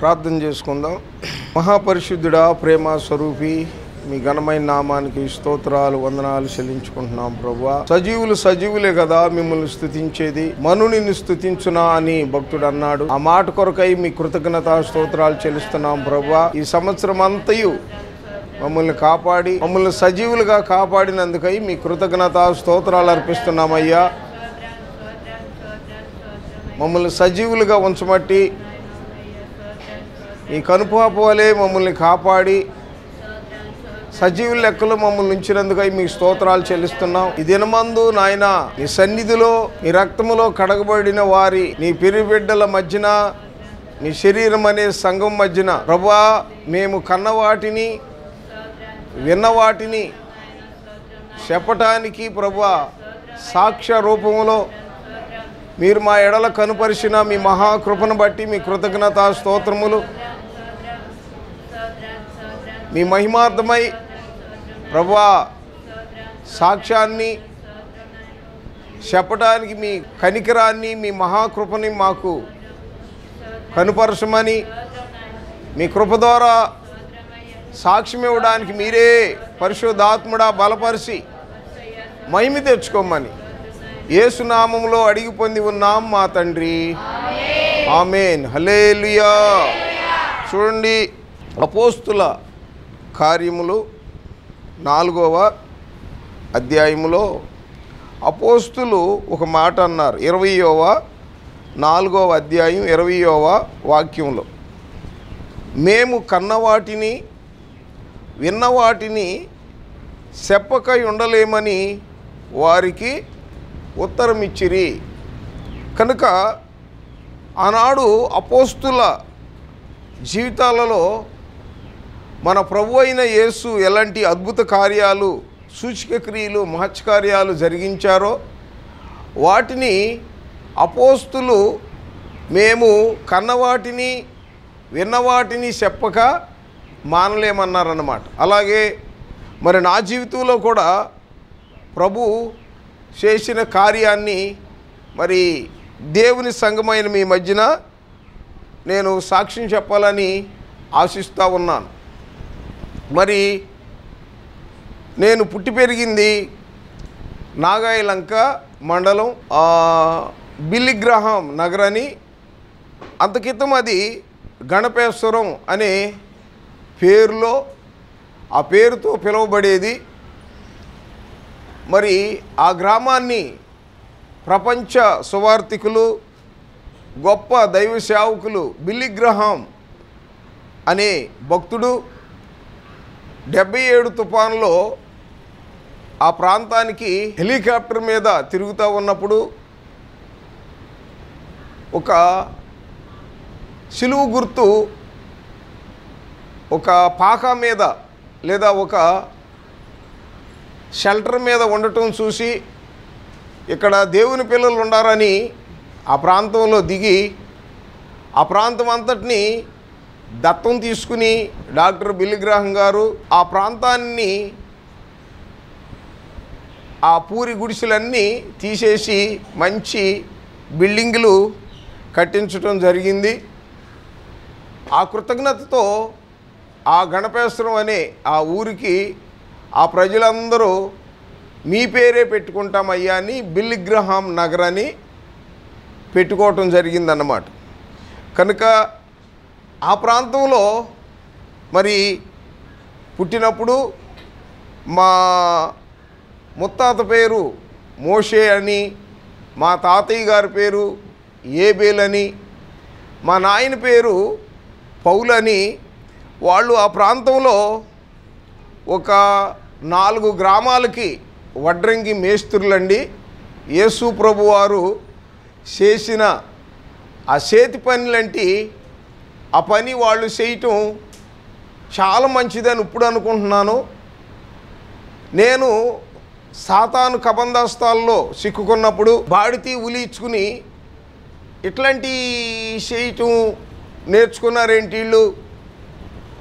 ప్రార్థన చేసుకుందాం మహాపరిశుద్ధుడా ప్రేమ స్వరూపి మీ ఘనమైన నామానికి స్తోత్రాలు వందనాలు చెల్లించుకుంటున్నాం ప్రభా సజీవులు సజీవులే కదా మిమ్మల్ని స్థుతించేది మనుని స్థుతించునా అని భక్తుడు అన్నాడు ఆ మాట కొరకై మీ కృతజ్ఞత స్తోత్రాలు చెల్లిస్తున్నాం ప్రభా ఈ సంవత్సరం అంతయు మమ్మల్ని కాపాడి మమ్మల్ని సజీవులుగా కాపాడినందుకై మీ కృతజ్ఞత స్తోత్రాలు అర్పిస్తున్నామయ్యా మమ్మల్ని సజీవులుగా ఉంచమట్టి ఈ కనుపాపు వలె మమ్మల్ని కాపాడి సజీవ లెక్కలు మమ్మల్ని ఉంచినందుకై మీ స్తోత్రాలు చెల్లిస్తున్నాం ఈ దినమందు నాయన నీ సన్నిధిలో నీ రక్తములో కడగబడిన వారి నీ పిరి బిడ్డల మధ్యన నీ శరీరం అనే సంఘం మధ్యన ప్రభా మేము కన్నవాటిని విన్నవాటిని చెప్పటానికి ప్రభా సాక్ష్య రూపంలో మీరు మా ఎడల కనుపరిచిన మీ మహాకృపను బట్టి మీ కృతజ్ఞత స్తోత్రములు మీ మహిమార్థమై ప్రభా సాక్ష్యాన్ని చెప్పడానికి మీ కనికరాన్ని మీ మహాకృపని మాకు కనుపరచమని మీ కృప ద్వారా సాక్ష్యం ఇవ్వడానికి మీరే పరిశుద్ధాత్ముడా బలపరిచి మహిమ తెచ్చుకోమని ఏసునామంలో అడిగి పొంది ఉన్నాం మా తండ్రి ఆమెన్ హలేలియా చూడండి అపోస్తుల కార్యములు నాలుగవ అధ్యాయములో అపోస్తులు ఒక మాట అన్నారు ఇరవయోవ నాలుగవ అధ్యాయం ఇరవయోవ వాక్యంలో మేము కన్నవాటిని విన్నవాటిని చెప్పకై ఉండలేమని వారికి ఉత్తరమిచ్చిరి కనుక ఆనాడు అపోస్తుల జీవితాలలో మన ప్రభు అయిన యేసు ఎలాంటి అద్భుత కార్యాలు సూచిక క్రియలు మహత్కార్యాలు జరిగించారో వాటిని అపోస్తులు మేము కన్నవాటిని విన్నవాటిని చెప్పక మానలేమన్నారన్నమాట అలాగే మరి నా జీవితంలో కూడా ప్రభు చేసిన కార్యాన్ని మరి దేవుని సంగమైన మీ మధ్యన నేను సాక్ష్యం చెప్పాలని ఆశిస్తూ ఉన్నాను మరి నేను పుట్టి పెరిగింది నాగాయలంక మండలం బిల్లిగ్రహం నగరని అంతకితం అది గణపేశ్వరం అనే పేరులో ఆ పేరుతో పిలువబడేది మరి ఆ గ్రామాన్ని ప్రపంచ సువార్థికులు గొప్ప దైవ సేవకులు బిల్లిగ్రహం అనే భక్తుడు డెబ్బై ఏడు తుఫాన్లో ఆ ప్రాంతానికి హెలికాప్టర్ మీద తిరుగుతూ ఉన్నప్పుడు ఒక సిలువు గుర్తు ఒక పాక మీద లేదా ఒక షెల్టర్ మీద ఉండటం చూసి ఇక్కడ దేవుని పిల్లలు ఉండారని ఆ ప్రాంతంలో దిగి ఆ ప్రాంతం అంతటినీ దత్తం తీసుకుని డాక్టర్ బిల్లిగ్రాహం గారు ఆ ప్రాంతాన్ని ఆ పూరి గుడిసెలన్నీ తీసేసి మంచి బిల్డింగులు కట్టించడం జరిగింది ఆ కృతజ్ఞతతో ఆ గణపేశ్వరం అనే ఆ ఊరికి ఆ ప్రజలందరూ మీ పేరే పెట్టుకుంటామయ్యా అని బిల్లిగ్రహం నగరాన్ని అని పెట్టుకోవటం జరిగిందన్నమాట కనుక ఆ ప్రాంతంలో మరి పుట్టినప్పుడు మా ముత్తాత పేరు మోషే అని మా తాతయ్య గారి పేరు ఏబేల్ అని మా నాయన పేరు పౌలని వాళ్ళు ఆ ప్రాంతంలో ఒక నాలుగు గ్రామాలకి వడ్రంగి మేస్త్రులండి యేసు ప్రభు వారు చేసిన ఆ చేతి పనులంటి ఆ పని వాళ్ళు చేయటం చాలా మంచిదని ఇప్పుడు అనుకుంటున్నాను నేను సాతాను కబందాస్తాల్లో సిక్కుకున్నప్పుడు బాడితీ ఉలిచ్చుకుని ఇట్లాంటి చేయటం నేర్చుకున్నారేంటి వీళ్ళు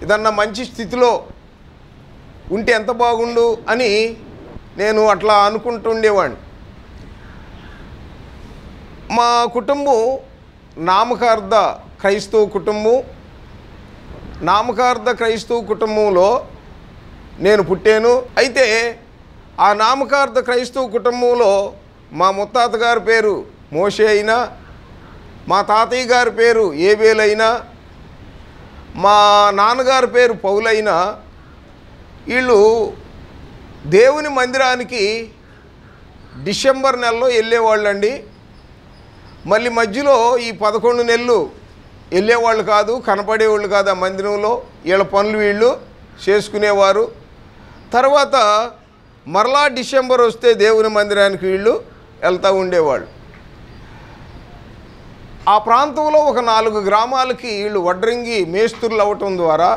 ఇదన్నా మంచి స్థితిలో ఉంటే ఎంత బాగుండు అని నేను అట్లా అనుకుంటుండేవాడిని మా కుటుంబం నామకార్థ క్రైస్తవ కుటుంబం నామకార్థ క్రైస్తవ కుటుంబంలో నేను పుట్టాను అయితే ఆ నామకార్థ క్రైస్తవ కుటుంబంలో మా ముత్తాత గారి పేరు మోషే అయినా మా తాతయ్య గారి పేరు ఏబేలైనా మా నాన్నగారి పేరు పౌలైనా వీళ్ళు దేవుని మందిరానికి డిసెంబర్ నెలలో వెళ్ళేవాళ్ళండి మళ్ళీ మధ్యలో ఈ పదకొండు నెలలు వెళ్ళేవాళ్ళు కాదు కనపడేవాళ్ళు కాదు ఆ మందిరంలో వీళ్ళ పనులు వీళ్ళు చేసుకునేవారు తర్వాత మరలా డిసెంబర్ వస్తే దేవుని మందిరానికి వీళ్ళు వెళ్తూ ఉండేవాళ్ళు ఆ ప్రాంతంలో ఒక నాలుగు గ్రామాలకి వీళ్ళు వడ్రంగి మేస్తులు అవ్వటం ద్వారా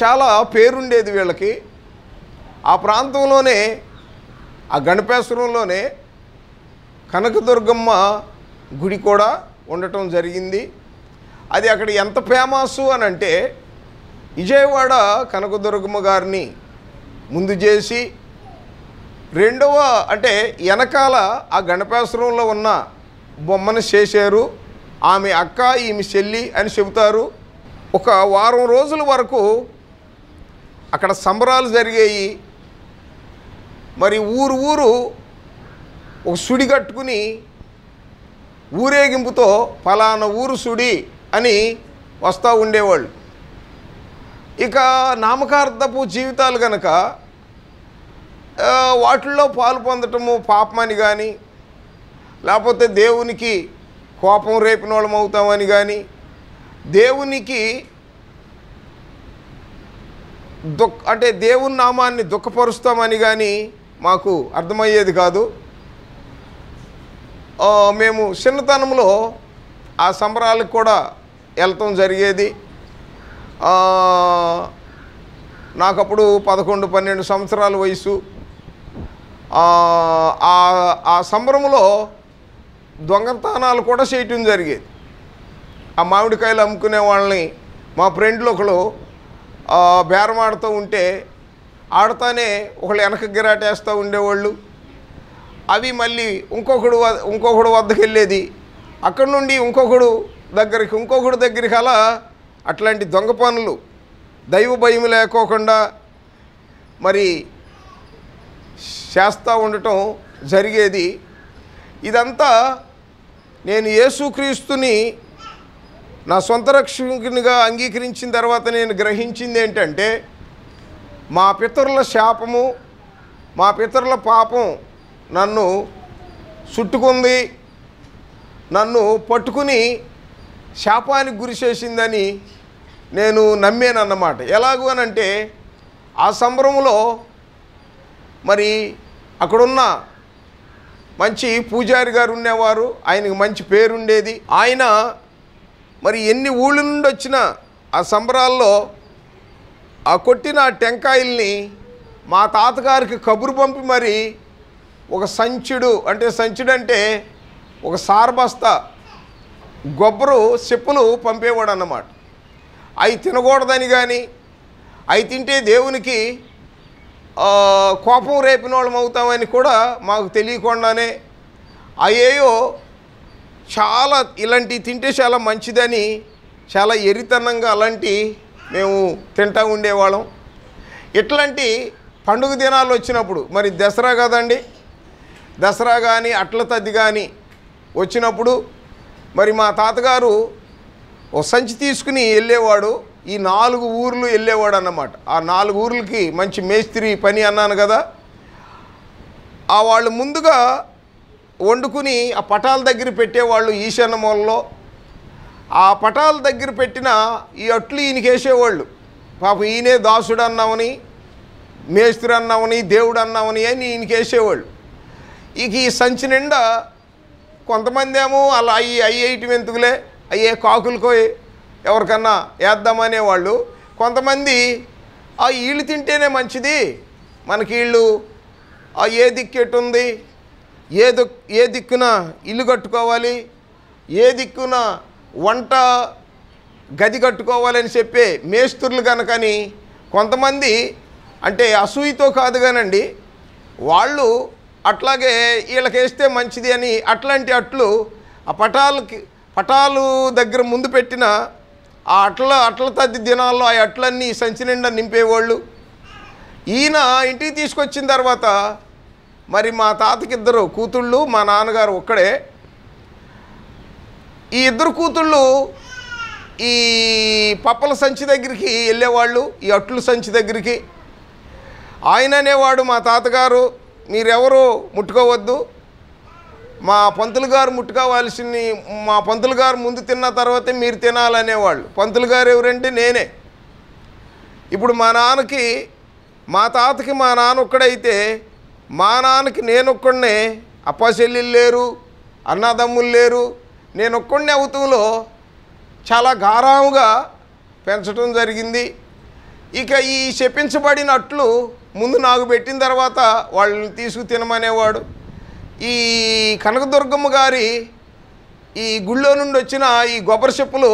చాలా పేరుండేది వీళ్ళకి ఆ ప్రాంతంలోనే ఆ గణపేశ్వరంలోనే కనకదుర్గమ్మ గుడి కూడా ఉండటం జరిగింది అది అక్కడ ఎంత ఫేమస్ అని అంటే విజయవాడ కనకదుర్గమ్మ గారిని ముందు చేసి రెండవ అంటే వెనకాల ఆ గణపేశ్వరంలో ఉన్న బొమ్మను చేశారు ఆమె అక్క ఈమె చెల్లి అని చెబుతారు ఒక వారం రోజుల వరకు అక్కడ సంబరాలు జరిగాయి మరి ఊరు ఊరు ఒక సుడి కట్టుకుని ఊరేగింపుతో ఫలానా ఊరు సుడి అని వస్తూ ఉండేవాళ్ళు ఇక నామకార్థపు జీవితాలు కనుక వాటిల్లో పాలు పొందటము పాపమని కానీ లేకపోతే దేవునికి కోపం రేపిన వాళ్ళం అవుతామని కానీ దేవునికి దుఃఖ అంటే దేవుని నామాన్ని దుఃఖపరుస్తామని కానీ మాకు అర్థమయ్యేది కాదు మేము చిన్నతనంలో ఆ సంబరాలకు కూడా వెళ్తాం జరిగేది నాకప్పుడు పదకొండు పన్నెండు సంవత్సరాల వయసు ఆ సంబరంలో దొంగతనాలు కూడా చేయటం జరిగేది ఆ మామిడికాయలు అమ్ముకునే వాళ్ళని మా ఫ్రెండ్లు ఒకరు బేరమాడుతూ ఉంటే ఆడతానే ఒకళ్ళు వెనక గిరాటేస్తూ ఉండేవాళ్ళు అవి మళ్ళీ ఇంకొకడు ఇంకొకడు వద్దకు వెళ్ళేది అక్కడి నుండి ఇంకొకడు దగ్గరికి ఇంకొకడు దగ్గరికి అలా అట్లాంటి దొంగ పనులు దైవ భయం లేకోకుండా మరి చేస్తూ ఉండటం జరిగేది ఇదంతా నేను యేసుక్రీస్తుని నా సొంత రక్షకునిగా అంగీకరించిన తర్వాత నేను గ్రహించింది ఏంటంటే మా పితరుల శాపము మా పితరుల పాపం నన్ను చుట్టుకుంది నన్ను పట్టుకుని శాపానికి గురి చేసిందని నేను నమ్మానన్నమాట అని అనంటే ఆ సంబరంలో మరి అక్కడున్న మంచి పూజారి గారు ఉండేవారు ఆయనకు మంచి పేరుండేది ఆయన మరి ఎన్ని ఊళ్ళ నుండి వచ్చిన ఆ సంబరాల్లో ఆ కొట్టిన టెంకాయల్ని మా తాతగారికి కబురు పంపి మరి ఒక సంచుడు అంటే సంచుడు అంటే ఒక సార్బస్త గొబ్బరు చెప్పులు పంపేవాడు అన్నమాట అవి తినకూడదని కానీ అవి తింటే దేవునికి కోపం రేపిన వాళ్ళం అవుతామని కూడా మాకు తెలియకుండానే అయ్యేయో చాలా ఇలాంటివి తింటే చాలా మంచిదని చాలా ఎరితనంగా అలాంటి మేము తింటూ ఉండేవాళ్ళం ఇట్లాంటి పండుగ దినాలు వచ్చినప్పుడు మరి దసరా కదండి దసరా కానీ అట్ల తద్ది కానీ వచ్చినప్పుడు మరి మా తాతగారు ఓ సంచి తీసుకుని వెళ్ళేవాడు ఈ నాలుగు ఊర్లు వెళ్ళేవాడు అన్నమాట ఆ నాలుగు ఊర్లకి మంచి మేస్త్రి పని అన్నాను కదా ఆ వాళ్ళు ముందుగా వండుకుని ఆ పటాల దగ్గర పెట్టేవాళ్ళు ఈశాన్య మూలలో ఆ పటాల దగ్గర పెట్టిన ఈ అట్లు ఈయనకేసేవాళ్ళు పాపం ఈయనే దాసుడు అన్నామని మేస్త్రి అన్నామని దేవుడు అన్నామని అని ఈయనకేసేవాళ్ళు ఇక ఈ సంచి నిండా కొంతమంది ఏమో అలా అయ్యి అయ్యేటి వెంతుకులే అయ్యే కాకులకో ఎవరికన్నా వేద్దామనేవాళ్ళు కొంతమంది ఆ ఈళ్ళు తింటేనే మంచిది మనకి ఇళ్ళు ఆ ఏ దిక్కెట్టుంది ఏ దిక్ ఏ దిక్కున ఇల్లు కట్టుకోవాలి ఏ దిక్కున వంట గది కట్టుకోవాలని చెప్పే మేస్త్రులు కనుకని కొంతమంది అంటే అసూయితో కాదు కానండి వాళ్ళు అట్లాగే వీళ్ళకి వేస్తే మంచిది అని అట్లాంటి అట్లు ఆ పటాలకి పటాలు దగ్గర ముందు పెట్టిన ఆ అట్ల అట్ల తద్ది దినాల్లో ఆ అట్లన్నీ సంచి నిండా నింపేవాళ్ళు ఈయన ఇంటికి తీసుకొచ్చిన తర్వాత మరి మా తాతకి ఇద్దరు కూతుళ్ళు మా నాన్నగారు ఒక్కడే ఈ ఇద్దరు కూతుళ్ళు ఈ పప్పల సంచి దగ్గరికి వెళ్ళేవాళ్ళు ఈ అట్లు సంచి దగ్గరికి ఆయన అనేవాడు మా తాతగారు మీరెవరు ముట్టుకోవద్దు మా పంతులు గారు ముట్టుకోవాల్సింది మా పంతులు గారు ముందు తిన్న తర్వాతే మీరు తినాలనేవాళ్ళు పంతులు గారు ఎవరంటే నేనే ఇప్పుడు మా నాన్నకి మా తాతకి మా నాన్న ఒక్కడైతే మా నాన్నకి నేనొక్కడనే అప్పచెల్లెళ్ళు లేరు అన్నదమ్ములు లేరు నేను ఒక్కడిని అవుతంలో చాలా గారాముగా పెంచడం జరిగింది ఇక ఈ చెప్పించబడినట్లు ముందు నాకు పెట్టిన తర్వాత వాళ్ళని తీసుకు తినమనేవాడు ఈ కనకదుర్గమ్మ గారి ఈ గుళ్ళో నుండి వచ్చిన ఈ గొబ్బరి చెప్పులు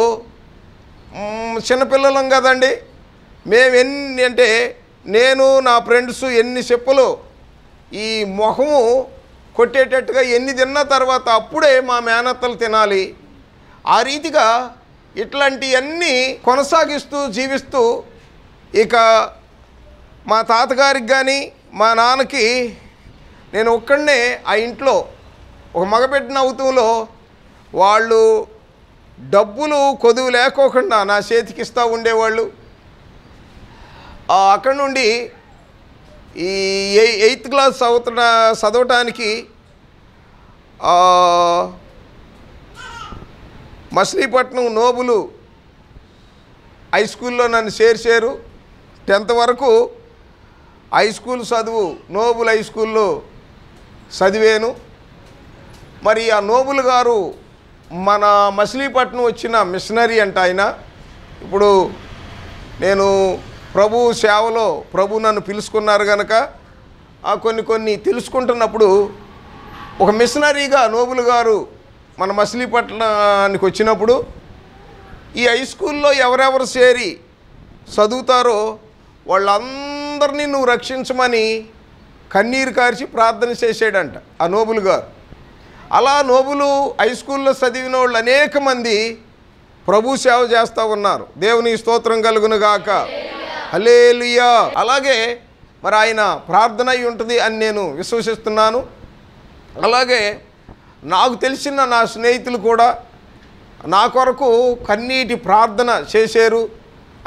చిన్నపిల్లలం కదండి మేము ఎన్ని అంటే నేను నా ఫ్రెండ్స్ ఎన్ని చెప్పులు ఈ మొహము కొట్టేటట్టుగా ఎన్ని తిన్న తర్వాత అప్పుడే మా మేనత్తలు తినాలి ఆ రీతిగా ఇట్లాంటివన్నీ కొనసాగిస్తూ జీవిస్తూ ఇక మా తాతగారికి కానీ మా నాన్నకి నేను ఒక్కడనే ఆ ఇంట్లో ఒక మగపెట్టిన నవ్వుతూలో వాళ్ళు డబ్బులు కొదువు లేకోకుండా నా చేతికి ఇస్తూ ఉండేవాళ్ళు అక్కడ నుండి ఈ ఎయిత్ క్లాస్ చదువుతున్న చదవటానికి మసిలీపట్నం నోబులు హై స్కూల్లో నన్ను చేర్చారు టెన్త్ వరకు హై స్కూల్ చదువు నోబుల్ హై స్కూల్లో చదివాను మరి ఆ నోబుల్ గారు మన మసిలీపట్నం వచ్చిన మిషనరీ అంట ఆయన ఇప్పుడు నేను ప్రభు సేవలో ప్రభు నన్ను పిలుచుకున్నారు కనుక కొన్ని కొన్ని తెలుసుకుంటున్నప్పుడు ఒక మిషనరీగా నోబుల్ గారు మన మసిలీపట్నానికి వచ్చినప్పుడు ఈ హై స్కూల్లో ఎవరెవరు చేరి చదువుతారో వాళ్ళందరూ ప్రజలందరినీ నువ్వు రక్షించమని కన్నీరు కార్చి ప్రార్థన చేసాడంట ఆ నోబుల్ గారు అలా నోబులు హై స్కూల్లో చదివిన వాళ్ళు అనేక మంది ప్రభు సేవ చేస్తూ ఉన్నారు దేవుని స్తోత్రం కలుగును గాక హలేలుయా అలాగే మరి ఆయన ప్రార్థన అయి ఉంటుంది అని నేను విశ్వసిస్తున్నాను అలాగే నాకు తెలిసిన నా స్నేహితులు కూడా నా కొరకు కన్నీటి ప్రార్థన చేశారు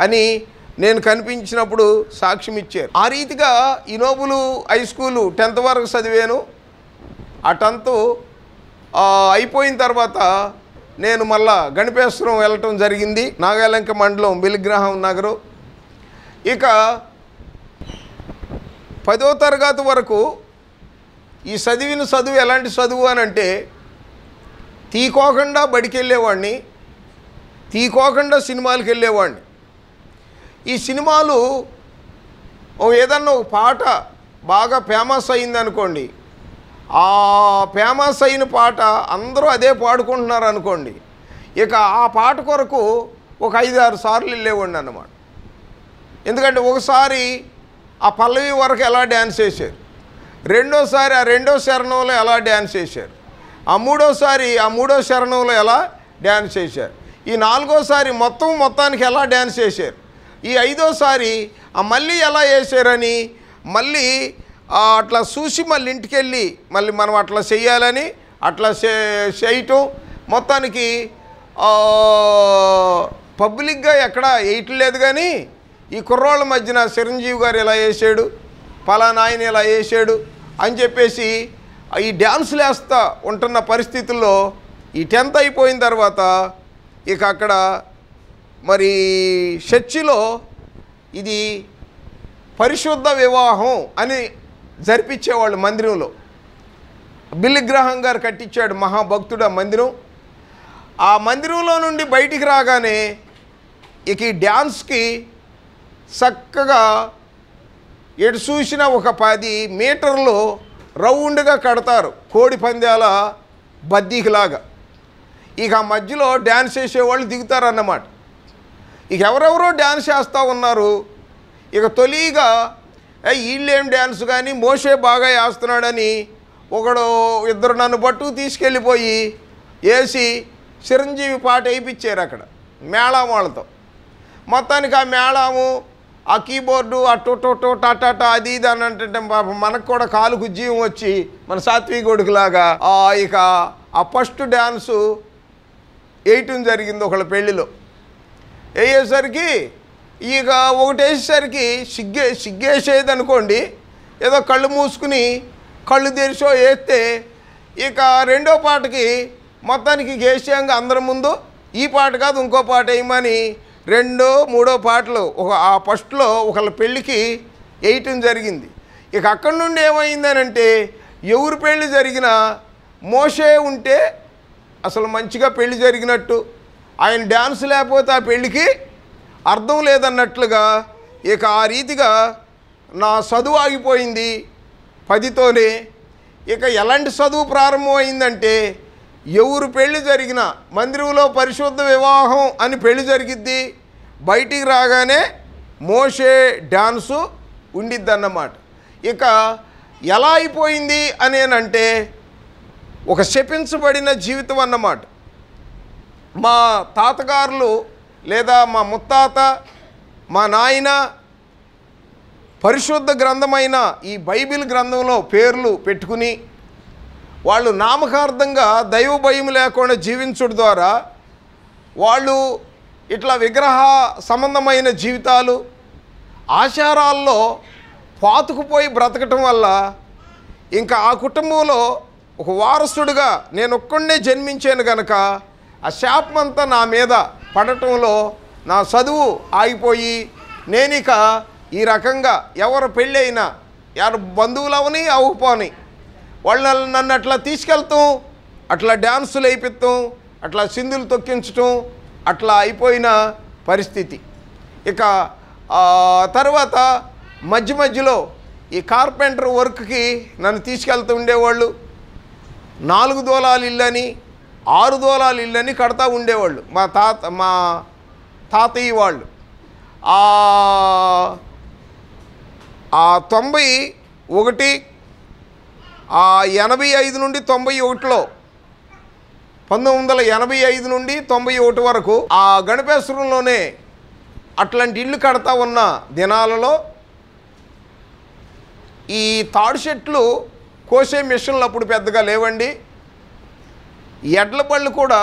అని నేను కనిపించినప్పుడు సాక్ష్యం ఇచ్చారు ఆ రీతిగా ఇనోబులు హై స్కూలు టెన్త్ వరకు చదివాను ఆ టెన్త్ అయిపోయిన తర్వాత నేను మళ్ళా గణపేశ్వరం వెళ్ళటం జరిగింది నాగాలంక మండలం బిలిగ్రహం నగరు ఇక పదో తరగతి వరకు ఈ చదివిన చదువు ఎలాంటి చదువు అని అంటే తీకోకుండా బడికి వెళ్ళేవాడిని తీకోకుండా సినిమాలకు వెళ్ళేవాడిని ఈ సినిమాలు ఏదన్నా ఒక పాట బాగా ఫేమస్ అయిందనుకోండి ఆ ఫేమస్ అయిన పాట అందరూ అదే పాడుకుంటున్నారు అనుకోండి ఇక ఆ పాట కొరకు ఒక ఐదు ఆరు సార్లు వెళ్ళేవాడిని అన్నమాట ఎందుకంటే ఒకసారి ఆ పల్లవి వరకు ఎలా డ్యాన్స్ చేశారు రెండోసారి ఆ రెండో శరణంలో ఎలా డ్యాన్స్ చేశారు ఆ మూడోసారి ఆ మూడో శరణంలో ఎలా డ్యాన్స్ చేశారు ఈ నాలుగోసారి మొత్తం మొత్తానికి ఎలా డ్యాన్స్ చేశారు ఈ ఐదోసారి మళ్ళీ ఎలా వేసారని మళ్ళీ అట్లా చూసి మళ్ళీ ఇంటికి వెళ్ళి మళ్ళీ మనం అట్లా చేయాలని అట్లా చేయటం మొత్తానికి పబ్లిక్గా ఎక్కడ లేదు కానీ ఈ కుర్రాళ్ళ మధ్యన చిరంజీవి గారు ఇలా వేసాడు పలానా ఆయన ఇలా వేసాడు అని చెప్పేసి ఈ డ్యాన్సులు వేస్తా ఉంటున్న పరిస్థితుల్లో ఈ టెన్త్ అయిపోయిన తర్వాత ఇక అక్కడ మరి చర్చిలో ఇది పరిశుద్ధ వివాహం అని జరిపించేవాళ్ళు మందిరంలో బిల్లిగ్రహం గారు కట్టించాడు మహాభక్తుడు ఆ మందిరం ఆ మందిరంలో నుండి బయటికి రాగానే ఇక ఈ డ్యాన్స్కి చక్కగా ఎటు చూసిన ఒక పది మీటర్లు రౌండ్గా కడతారు కోడి పందాల బద్దీకిలాగా ఇక మధ్యలో డ్యాన్స్ చేసేవాళ్ళు దిగుతారన్నమాట ఇక ఎవరెవరో డ్యాన్స్ చేస్తూ ఉన్నారు ఇక తొలిగా వీళ్ళేం డ్యాన్స్ కానీ మోసే బాగా వేస్తున్నాడని ఒకడు ఇద్దరు నన్ను పట్టు తీసుకెళ్ళిపోయి వేసి చిరంజీవి పాట వేయించారు అక్కడ మేళం వాళ్ళతో మొత్తానికి ఆ మేళము ఆ కీబోర్డు ఆ టొటొటో టటాట అది ఇది అని అంటే మనకు కూడా కాలుకు జీవం వచ్చి మన సాత్విక కొడుకులాగా ఇక ఆ ఫస్ట్ డ్యాన్సు వేయటం జరిగింది ఒకళ్ళ పెళ్ళిలో వేయేసరికి ఇక ఒకటేసేసరికి సిగ్గే సిగ్గేసేది అనుకోండి ఏదో కళ్ళు మూసుకుని కళ్ళు తెరిచో వేస్తే ఇక రెండో పాటకి మొత్తానికి గేసేయంగా అందరి ముందు ఈ పాట కాదు ఇంకో పాట వేయమని రెండో మూడో పాటలు ఒక ఆ ఫస్ట్లో ఒకళ్ళ పెళ్ళికి వేయటం జరిగింది ఇక అక్కడి నుండి ఏమైందనంటే ఎవరు పెళ్ళి జరిగినా మోసే ఉంటే అసలు మంచిగా పెళ్ళి జరిగినట్టు ఆయన డ్యాన్స్ లేకపోతే ఆ పెళ్ళికి అర్థం లేదన్నట్లుగా ఇక ఆ రీతిగా నా చదువు ఆగిపోయింది పదితోనే ఇక ఎలాంటి చదువు ప్రారంభమైందంటే ఎవరు పెళ్లి జరిగినా మందిరంలో పరిశుద్ధ వివాహం అని పెళ్లి జరిగిద్ది బయటికి రాగానే మోసే ఉండిద్ది ఉండిద్దన్నమాట ఇక ఎలా అయిపోయింది అనేనంటే ఒక శపించబడిన జీవితం అన్నమాట మా తాతగారులు లేదా మా ముత్తాత మా నాయన పరిశుద్ధ గ్రంథమైన ఈ బైబిల్ గ్రంథంలో పేర్లు పెట్టుకుని వాళ్ళు నామకార్థంగా దైవ భయం లేకుండా జీవించడం ద్వారా వాళ్ళు ఇట్లా విగ్రహ సంబంధమైన జీవితాలు ఆచారాల్లో పాతుకుపోయి బ్రతకటం వల్ల ఇంకా ఆ కుటుంబంలో ఒక వారసుడిగా నేను ఒక్కడే జన్మించాను కనుక ఆ శాపమంతా నా మీద పడటంలో నా చదువు ఆగిపోయి నేనిక ఈ రకంగా ఎవరు పెళ్ళైనా ఎవరు బంధువులు అవని అవ్వపోని వాళ్ళు నన్ను అట్లా తీసుకెళ్తాం అట్లా డ్యాన్సులు వేయిస్తాం అట్లా సింధులు తొక్కించటం అట్లా అయిపోయిన పరిస్థితి ఇక తర్వాత మధ్య మధ్యలో ఈ కార్పెంటర్ వర్క్కి నన్ను తీసుకెళ్తూ ఉండేవాళ్ళు నాలుగు దూలాలు ఇల్లని ఆరు దోలాలు ఇళ్ళని కడతా ఉండేవాళ్ళు మా తాత మా తాతయ్య వాళ్ళు ఆ తొంభై ఒకటి ఆ ఎనభై ఐదు నుండి తొంభై ఒకటిలో పంతొమ్మిది వందల ఎనభై ఐదు నుండి తొంభై ఒకటి వరకు ఆ గణపేశ్వరంలోనే అట్లాంటి ఇల్లు కడతా ఉన్న దినాలలో ఈ తాడు చెట్లు కోసే మిషన్లు అప్పుడు పెద్దగా లేవండి ఎడ్ల బళ్ళు కూడా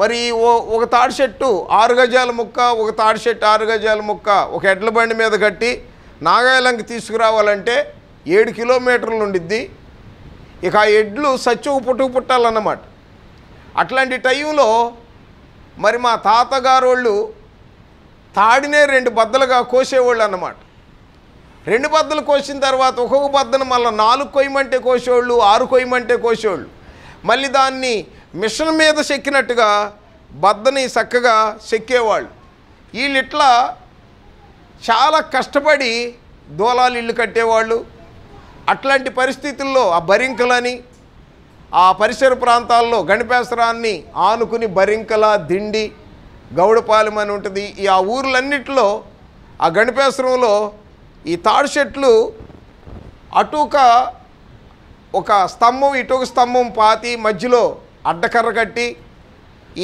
మరి ఓ ఒక తాడు చెట్టు ఆరు గజాల ముక్క ఒక తాడు చెట్టు ఆరు గజాల ముక్క ఒక ఎడ్ల బండి మీద కట్టి నాగాయలంకి తీసుకురావాలంటే ఏడు కిలోమీటర్లు ఉండిద్ది ఇక ఆ ఎడ్లు సచ్చుకు పుట్టుకు పుట్టాలన్నమాట అట్లాంటి టైంలో మరి మా తాతగారు వాళ్ళు తాడినే రెండు బద్దలుగా కోసేవాళ్ళు అన్నమాట రెండు బద్దలు కోసిన తర్వాత ఒక్కొక్క బద్దను మళ్ళీ నాలుగు కొయ్యమంటే కోసేవాళ్ళు ఆరు కొయ్యమంటే కోసేవాళ్ళు మళ్ళీ దాన్ని మిషన్ మీద చెక్కినట్టుగా బద్దని చక్కగా చెక్కేవాళ్ళు వీళ్ళిట్ల చాలా కష్టపడి దోలాలు ఇల్లు కట్టేవాళ్ళు అట్లాంటి పరిస్థితుల్లో ఆ బరింకలని ఆ పరిసర ప్రాంతాల్లో గణపేశ్వరాన్ని ఆనుకుని బరింకల దిండి గౌడపాలెం అని ఉంటుంది ఈ ఆ ఊర్లన్నిటిలో ఆ గణపేశ్వరంలో ఈ తాడు చెట్లు అటుక ఒక స్తంభం ఒక స్తంభం పాతి మధ్యలో అడ్డకర్ర కట్టి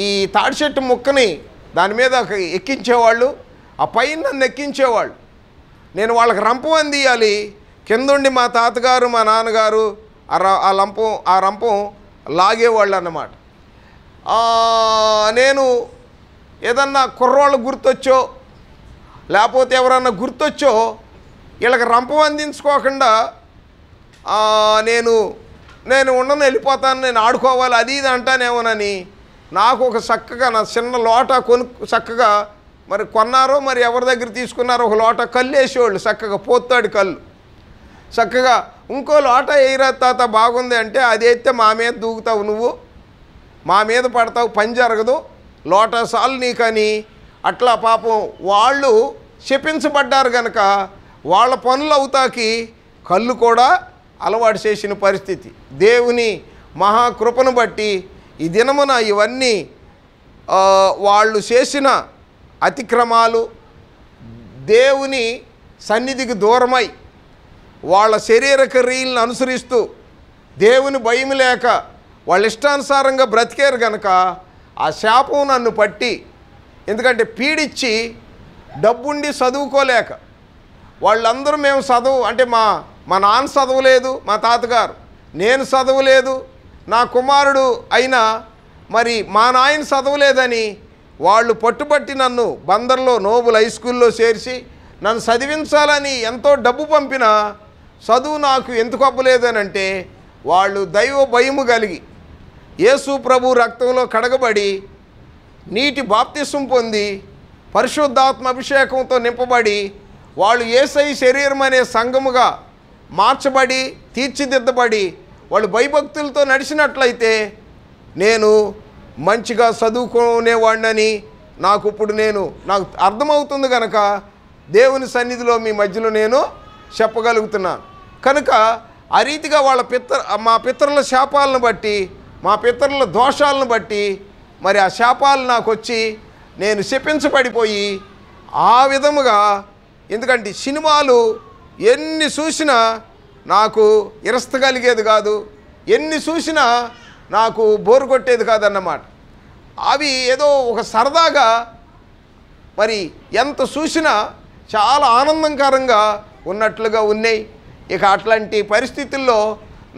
ఈ తాడి చెట్టు ముక్కని దాని మీద ఎక్కించేవాళ్ళు ఆ పైన నన్ను ఎక్కించేవాళ్ళు నేను వాళ్ళకి రంపం అందియాలి కిందుండి మా తాతగారు మా నాన్నగారు ఆ లంపం ఆ రంపం లాగేవాళ్ళు అన్నమాట నేను ఏదన్నా కుర్రవాళ్ళు గుర్తొచ్చో లేకపోతే ఎవరన్నా గుర్తొచ్చో వీళ్ళకి రంపం అందించుకోకుండా నేను నేను ఉండను వెళ్ళిపోతాను నేను ఆడుకోవాలి అది ఇది అంటానేమోనని నాకు ఒక చక్కగా నా చిన్న లోట కొను చక్కగా మరి కొన్నారో మరి ఎవరి దగ్గర తీసుకున్నారో ఒక లోట కళ్ళు వేసేవాళ్ళు చక్కగా పోతాడు కళ్ళు చక్కగా ఇంకో లోట ఎయిరా తాత బాగుంది అంటే అదైతే మా మీద దూకుతావు నువ్వు మా మీద పడతావు పని జరగదు లోట సాలు నీకని అట్లా పాపం వాళ్ళు చెప్పించబడ్డారు కనుక వాళ్ళ పనులు అవుతాకి కళ్ళు కూడా అలవాటు చేసిన పరిస్థితి దేవుని మహాకృపను బట్టి ఈ దినమున ఇవన్నీ వాళ్ళు చేసిన అతిక్రమాలు దేవుని సన్నిధికి దూరమై వాళ్ళ శరీర క్రియలను అనుసరిస్తూ దేవుని భయం లేక వాళ్ళ ఇష్టానుసారంగా బ్రతికారు గనక ఆ శాపం నన్ను పట్టి ఎందుకంటే పీడిచ్చి డబ్బుండి చదువుకోలేక వాళ్ళందరూ మేము చదువు అంటే మా మా నాన్న చదవలేదు మా తాతగారు నేను చదవలేదు నా కుమారుడు అయినా మరి మా నాయన చదవలేదని వాళ్ళు పట్టుబట్టి నన్ను బందర్లో నోబుల్ హై స్కూల్లో చేర్చి నన్ను చదివించాలని ఎంతో డబ్బు పంపినా చదువు నాకు ఎందుకు అంటే వాళ్ళు దైవ భయము కలిగి యేసు ప్రభు రక్తంలో కడగబడి నీటి బాప్తిసం పొంది పరిశుద్ధాత్మ అభిషేకంతో నింపబడి వాళ్ళు ఏసై శరీరం అనే సంఘముగా మార్చబడి తీర్చిదిద్దబడి వాళ్ళు భయభక్తులతో నడిచినట్లయితే నేను మంచిగా చదువుకునేవాడినని నాకు ఇప్పుడు నేను నాకు అర్థమవుతుంది కనుక దేవుని సన్నిధిలో మీ మధ్యలో నేను చెప్పగలుగుతున్నాను కనుక ఆ రీతిగా వాళ్ళ పిత్త మా పిత్రుల శాపాలను బట్టి మా పితరుల దోషాలను బట్టి మరి ఆ శాపాలు నాకు వచ్చి నేను శపించబడిపోయి ఆ విధముగా ఎందుకంటే సినిమాలు ఎన్ని చూసినా నాకు ఇరస్త కలిగేది కాదు ఎన్ని చూసినా నాకు బోరు కొట్టేది కాదన్నమాట అవి ఏదో ఒక సరదాగా మరి ఎంత చూసినా చాలా ఆనందకరంగా ఉన్నట్లుగా ఉన్నాయి ఇక అట్లాంటి పరిస్థితుల్లో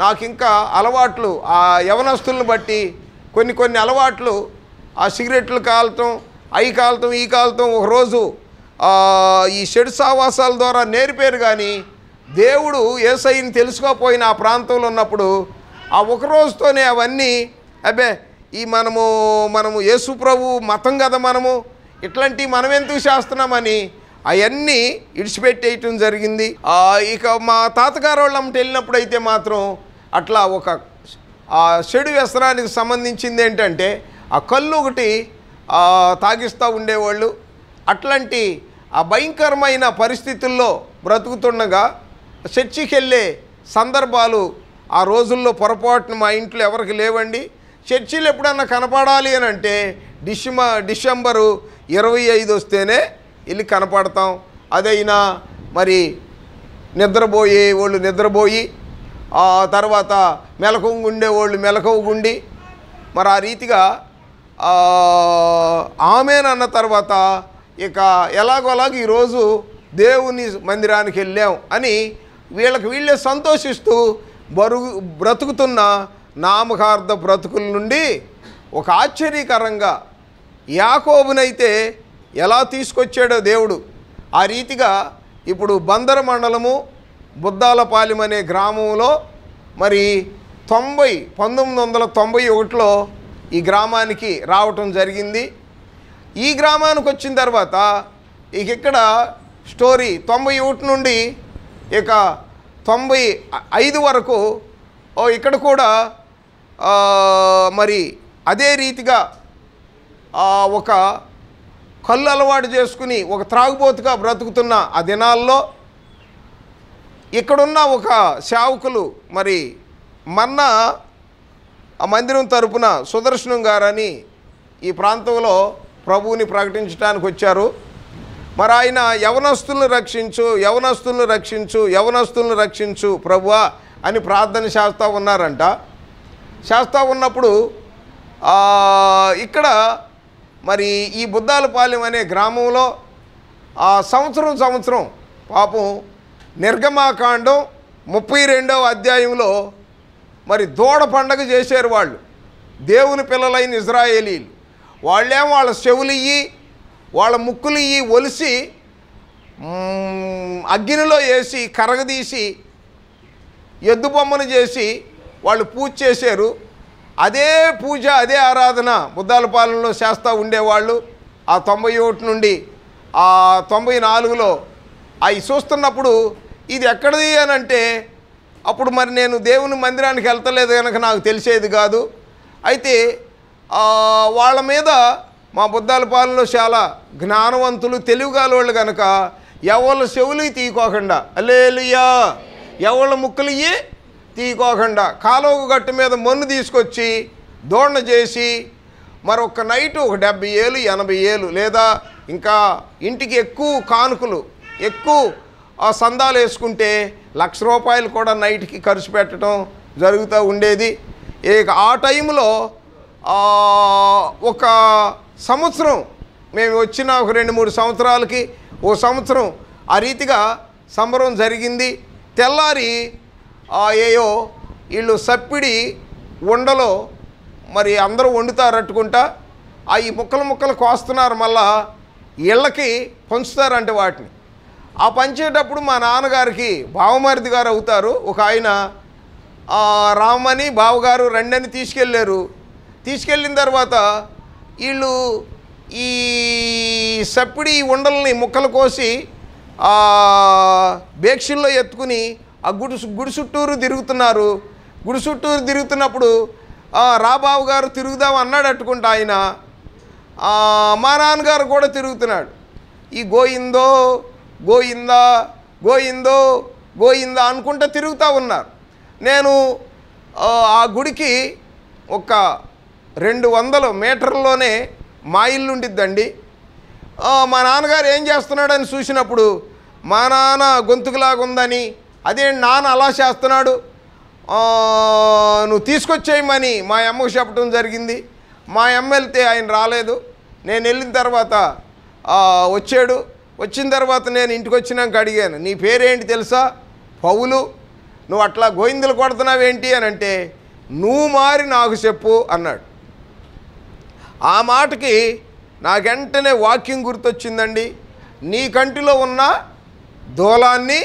నాకు ఇంకా అలవాట్లు ఆ యవనస్తులను బట్టి కొన్ని కొన్ని అలవాట్లు ఆ సిగరెట్లు కాలటం అవి కాలటం ఈ కాలటం ఒకరోజు ఈ షెడ్ సావాసాల ద్వారా నేర్పారు కానీ దేవుడు ఏసైని తెలుసుకోపోయిన ఆ ప్రాంతంలో ఉన్నప్పుడు ఆ ఒక రోజుతోనే అవన్నీ అబ్బే ఈ మనము మనము యేసు ప్రభు మతం కదా మనము ఇట్లాంటివి మనం ఎందుకు చేస్తున్నామని అవన్నీ ఇడిచిపెట్టేయటం జరిగింది ఇక మా తాతగారు వాళ్ళమ్మటి వెళ్ళినప్పుడు అయితే మాత్రం అట్లా ఒక ఆ చెడు వ్యసనానికి సంబంధించింది ఏంటంటే ఆ కళ్ళు ఒకటి తాగిస్తూ ఉండేవాళ్ళు అట్లాంటి ఆ భయంకరమైన పరిస్థితుల్లో బ్రతుకుతుండగా చర్చికి వెళ్ళే సందర్భాలు ఆ రోజుల్లో పొరపాటున మా ఇంట్లో ఎవరికి లేవండి చర్చిలు ఎప్పుడన్నా కనపడాలి అని అంటే డిసెంబ డిసెంబరు ఇరవై ఐదు వస్తేనే ఇల్లు కనపడతాం అదైనా మరి నిద్రపోయే వాళ్ళు నిద్రపోయి ఆ తర్వాత మెలకువగుండే వాళ్ళు గుండి మరి ఆ రీతిగా ఆమెనన్న తర్వాత ఇక ఎలాగోలాగ ఈరోజు దేవుని మందిరానికి వెళ్ళాం అని వీళ్ళకి వీళ్ళే సంతోషిస్తూ బరుగు బ్రతుకుతున్న నామకార్థ బ్రతుకుల నుండి ఒక ఆశ్చర్యకరంగా యాకోబునైతే ఎలా తీసుకొచ్చాడో దేవుడు ఆ రీతిగా ఇప్పుడు బందర మండలము బుద్దాలపాలెం అనే గ్రామంలో మరి తొంభై పంతొమ్మిది వందల తొంభై ఒకటిలో ఈ గ్రామానికి రావటం జరిగింది ఈ గ్రామానికి వచ్చిన తర్వాత ఇక ఇక్కడ స్టోరీ తొంభై ఒకటి నుండి ఇక తొంభై ఐదు వరకు ఇక్కడ కూడా మరి అదే రీతిగా ఒక కళ్ళు అలవాటు చేసుకుని ఒక త్రాగుబోతుగా బ్రతుకుతున్న ఆ దినాల్లో ఇక్కడున్న ఒక సేవకులు మరి మన్న ఆ మందిరం తరపున సుదర్శనం గారని ఈ ప్రాంతంలో ప్రభువుని ప్రకటించడానికి వచ్చారు మరి ఆయన యవనస్తులను రక్షించు యవనస్తులను రక్షించు యవనస్తులను రక్షించు ప్రభువ అని ప్రార్థన చేస్తూ ఉన్నారంట చేస్తూ ఉన్నప్పుడు ఇక్కడ మరి ఈ బుద్ధాలపాలెం అనే గ్రామంలో సంవత్సరం సంవత్సరం పాపం నిర్గమాకాండం ముప్పై రెండవ అధ్యాయంలో మరి దూడ పండగ చేశారు వాళ్ళు దేవుని పిల్లలైన ఇజ్రాయేలీలు వాళ్ళేం వాళ్ళ చెవులు ఇయ్యి వాళ్ళ ముక్కులు ఇయ్యి ఒలిసి అగ్గినిలో వేసి కరగదీసి ఎద్దు బొమ్మను చేసి వాళ్ళు పూజ చేశారు అదే పూజ అదే ఆరాధన బుద్ధాల పాలనలో చేస్తూ ఉండేవాళ్ళు ఆ తొంభై ఒకటి నుండి ఆ తొంభై నాలుగులో అవి చూస్తున్నప్పుడు ఇది ఎక్కడిది అని అంటే అప్పుడు మరి నేను దేవుని మందిరానికి వెళ్తలేదు కనుక నాకు తెలిసేది కాదు అయితే వాళ్ళ మీద మా బుద్ధాలపాలలో చాలా జ్ఞానవంతులు తెలుగుగాలోళ్ళు కనుక ఎవళ్ళ చెవులు తీయకోకుండా అల్లేలుయా ఎవళ్ళ ముక్కులు తీయకోకుండా కాలువ గట్టు మీద మన్ను తీసుకొచ్చి దోణ చేసి మరొక నైట్ ఒక డెబ్బై ఏళ్ళు ఎనభై ఏళ్ళు లేదా ఇంకా ఇంటికి ఎక్కువ కానుకలు ఎక్కువ ఆ సందాలు వేసుకుంటే లక్ష రూపాయలు కూడా నైట్కి ఖర్చు పెట్టడం జరుగుతూ ఉండేది ఇక ఆ టైంలో ఒక సంవత్సరం మేము వచ్చిన ఒక రెండు మూడు సంవత్సరాలకి ఓ సంవత్సరం ఆ రీతిగా సంబరం జరిగింది తెల్లారి ఏయో వీళ్ళు సప్పిడి ఉండలో మరి అందరూ వండుతారట్టుకుంటా ఆ ఈ ముక్కలు ముక్కలు కోస్తున్నారు మళ్ళా ఇళ్ళకి పంచుతారంటే వాటిని ఆ పంచేటప్పుడు మా నాన్నగారికి బావమారిది గారు అవుతారు ఒక ఆయన రామని బావగారు రెండని తీసుకెళ్ళారు తీసుకెళ్ళిన తర్వాత వీళ్ళు ఈ సప్పిడి ఉండల్ని ముక్కలు కోసి ఆ ఎత్తుకుని ఆ గుడిసు గుడి చుట్టూరు తిరుగుతున్నారు గుడి చుట్టూరు తిరుగుతున్నప్పుడు రాబాబు గారు తిరుగుదాం అన్నాడు అట్టుకుంటా ఆయన మా నాన్నగారు కూడా తిరుగుతున్నాడు ఈ గోయిందో గోయిందా గోయిందో గోయిందా అనుకుంటూ తిరుగుతూ ఉన్నారు నేను ఆ గుడికి ఒక రెండు వందల మీటర్లోనే మా ఇల్లు ఉండిద్దండి మా నాన్నగారు ఏం చేస్తున్నాడని చూసినప్పుడు మా నాన్న గొంతుకులాగుందని అదే నాన్న అలా చేస్తున్నాడు నువ్వు తీసుకొచ్చేయమని మా అమ్మకు చెప్పడం జరిగింది మా అమ్మ వెళ్తే ఆయన రాలేదు నేను వెళ్ళిన తర్వాత వచ్చాడు వచ్చిన తర్వాత నేను ఇంటికి వచ్చినాక అడిగాను నీ పేరేంటి తెలుసా పౌలు నువ్వు అట్లా గోయిందులు కొడుతున్నావేంటి అని అంటే నువ్వు మారి నాకు చెప్పు అన్నాడు ఆ మాటకి నాకెంటనే వెంటనే వాక్యం గుర్తొచ్చిందండి నీ కంటిలో ఉన్న దూలాన్ని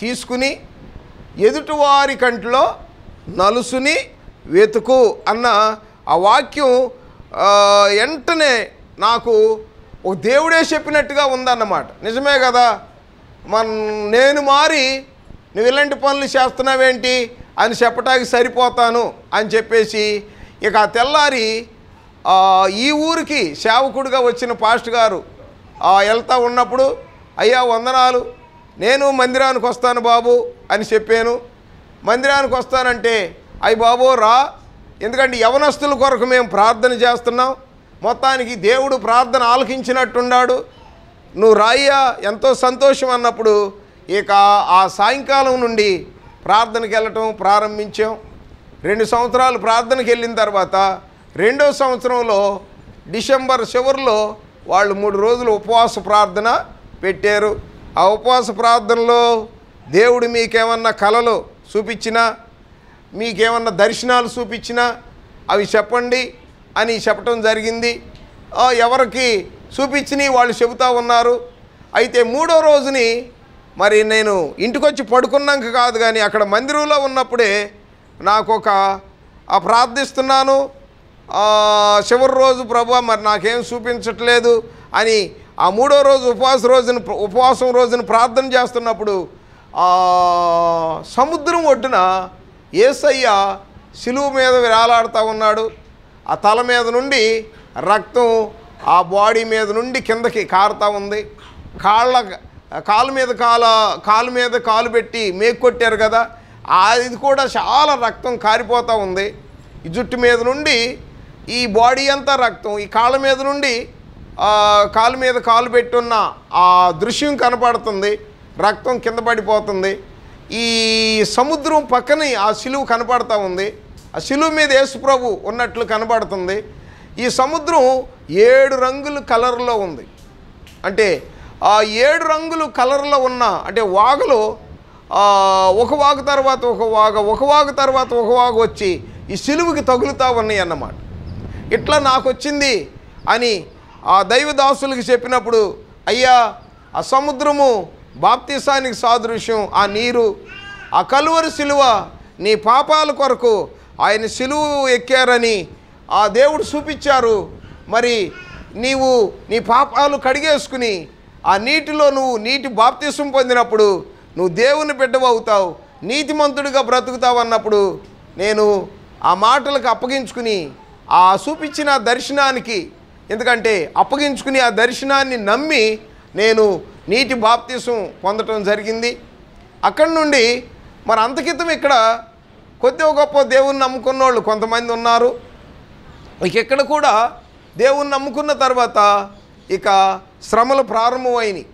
తీసుకుని ఎదుటివారి కంటిలో నలుసుని వెతుకు అన్న ఆ వాక్యం వెంటనే నాకు ఒక దేవుడే చెప్పినట్టుగా ఉందన్నమాట నిజమే కదా మన నేను మారి నువ్వు ఇలాంటి పనులు చేస్తున్నావేంటి అని చెప్పటానికి సరిపోతాను అని చెప్పేసి ఇక ఆ తెల్లారి ఈ ఊరికి సేవకుడిగా వచ్చిన పాస్ట్ గారు వెళ్తా ఉన్నప్పుడు అయ్యా వందనాలు నేను మందిరానికి వస్తాను బాబు అని చెప్పాను మందిరానికి వస్తానంటే అయ్యి బాబు రా ఎందుకంటే యవనస్తుల కొరకు మేము ప్రార్థన చేస్తున్నాం మొత్తానికి దేవుడు ప్రార్థన ఆలకించినట్టున్నాడు నువ్వు రాయ్యా ఎంతో సంతోషం అన్నప్పుడు ఇక ఆ సాయంకాలం నుండి ప్రార్థనకి వెళ్ళటం ప్రారంభించాం రెండు సంవత్సరాలు ప్రార్థనకి వెళ్ళిన తర్వాత రెండో సంవత్సరంలో డిసెంబర్ చివరిలో వాళ్ళు మూడు రోజులు ఉపవాస ప్రార్థన పెట్టారు ఆ ఉపవాస ప్రార్థనలో దేవుడు మీకేమన్నా కళలు చూపించినా మీకేమన్నా దర్శనాలు చూపించినా అవి చెప్పండి అని చెప్పటం జరిగింది ఎవరికి చూపించినవి వాళ్ళు చెబుతూ ఉన్నారు అయితే మూడో రోజుని మరి నేను ఇంటికొచ్చి పడుకున్నాక కాదు కానీ అక్కడ మందిరంలో ఉన్నప్పుడే నాకు ఒక ప్రార్థిస్తున్నాను చివరి రోజు ప్రభు మరి నాకేం చూపించట్లేదు అని ఆ మూడో రోజు ఉపవాస రోజున ఉపవాసం రోజున ప్రార్థన చేస్తున్నప్పుడు సముద్రం ఒడ్డున ఏసయ్య సిలువు మీద విరాలాడుతూ ఉన్నాడు ఆ తల మీద నుండి రక్తం ఆ బాడీ మీద నుండి కిందకి కారుతూ ఉంది కాళ్ళ కాలు మీద కాల కాలు మీద కాలు పెట్టి కొట్టారు కదా అది కూడా చాలా రక్తం కారిపోతూ ఉంది జుట్టు మీద నుండి ఈ బాడీ అంతా రక్తం ఈ కాళ్ళ మీద నుండి కాలు మీద కాలు పెట్టున్న ఆ దృశ్యం కనపడుతుంది రక్తం కింద పడిపోతుంది ఈ సముద్రం పక్కనే ఆ శిలువు కనపడతా ఉంది ఆ శిలువు మీద యేసుప్రభు ఉన్నట్లు కనబడుతుంది ఈ సముద్రం ఏడు రంగులు కలర్లో ఉంది అంటే ఆ ఏడు రంగులు కలర్లో ఉన్న అంటే వాగులు ఒక వాగు తర్వాత ఒక వాగ ఒక వాగు తర్వాత ఒక వాగు వచ్చి ఈ సిలువుకి తగులుతూ ఉన్నాయి అన్నమాట ఇట్లా నాకు వచ్చింది అని ఆ దైవదాసులకు చెప్పినప్పుడు అయ్యా ఆ సముద్రము బాప్తీసానికి సాదృశ్యం ఆ నీరు ఆ కలువరి శిలువ నీ పాపాల కొరకు ఆయన సిలువు ఎక్కారని ఆ దేవుడు చూపించారు మరి నీవు నీ పాపాలు కడిగేసుకుని ఆ నీటిలో నువ్వు నీటి బాప్తీసం పొందినప్పుడు నువ్వు దేవుని బిడ్డవవుతావు అవుతావు నీతిమంతుడిగా బ్రతుకుతావు అన్నప్పుడు నేను ఆ మాటలకు అప్పగించుకుని ఆ చూపించిన దర్శనానికి ఎందుకంటే అప్పగించుకుని ఆ దర్శనాన్ని నమ్మి నేను నీటి బాప్తీసం పొందటం జరిగింది అక్కడి నుండి మరి అంతకితం ఇక్కడ కొద్దిగా గొప్ప దేవుణ్ణి నమ్ముకున్న వాళ్ళు కొంతమంది ఉన్నారు ఇక ఇక్కడ కూడా దేవుణ్ణి నమ్ముకున్న తర్వాత ఇక శ్రమలు ప్రారంభమైనవి